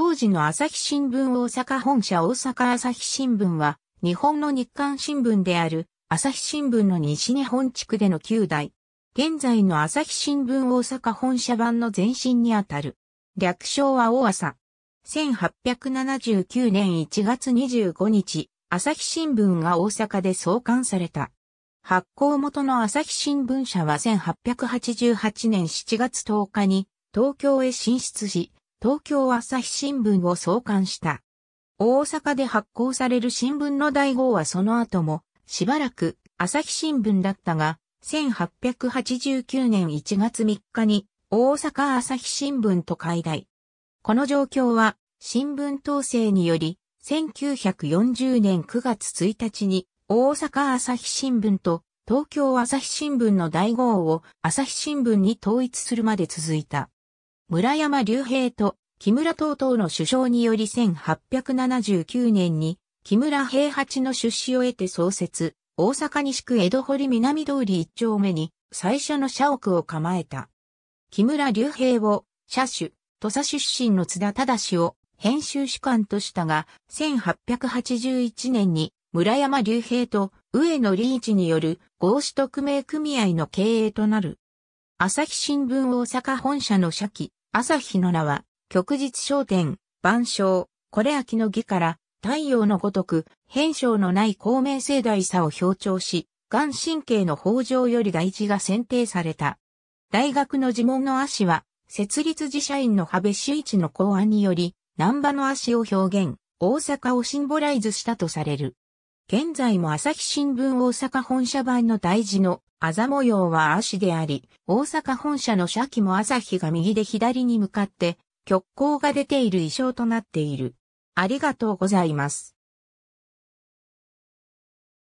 当時の朝日新聞大阪本社大阪朝日新聞は、日本の日刊新聞である朝日新聞の西日本地区での9代。現在の朝日新聞大阪本社版の前身にあたる。略称は大朝。1879年1月25日、朝日新聞が大阪で創刊された。発行元の朝日新聞社は1888年7月10日に東京へ進出し、東京朝日新聞を創刊した。大阪で発行される新聞の第号はその後も、しばらく朝日新聞だったが、1889年1月3日に大阪朝日新聞と解題。この状況は新聞統制により、1940年9月1日に大阪朝日新聞と東京朝日新聞の第号を朝日新聞に統一するまで続いた。村山隆平と木村東東の首相により1879年に木村平八の出資を得て創設、大阪西区江戸堀南通り一丁目に最初の社屋を構えた。木村隆平を社主、土佐出身の津田忠を編集主管としたが、1881年に村山隆平と上野リ一による合資特命組合の経営となる。朝日新聞大阪本社の社記、朝日の名は、旭日商店、万象、これ秋の儀から、太陽のごとく、変章のない公明盛大さを表彰し、眼神経の豊穣より大事が選定された。大学の呪文の足は、設立自社員の羽部周一の考案により、南波の足を表現、大阪をシンボライズしたとされる。現在も朝日新聞大阪本社版の大事のあざ模様は足であり、大阪本社の社旗も朝日が右で左に向かって、極光が出ている衣装となっている。ありがとうございます。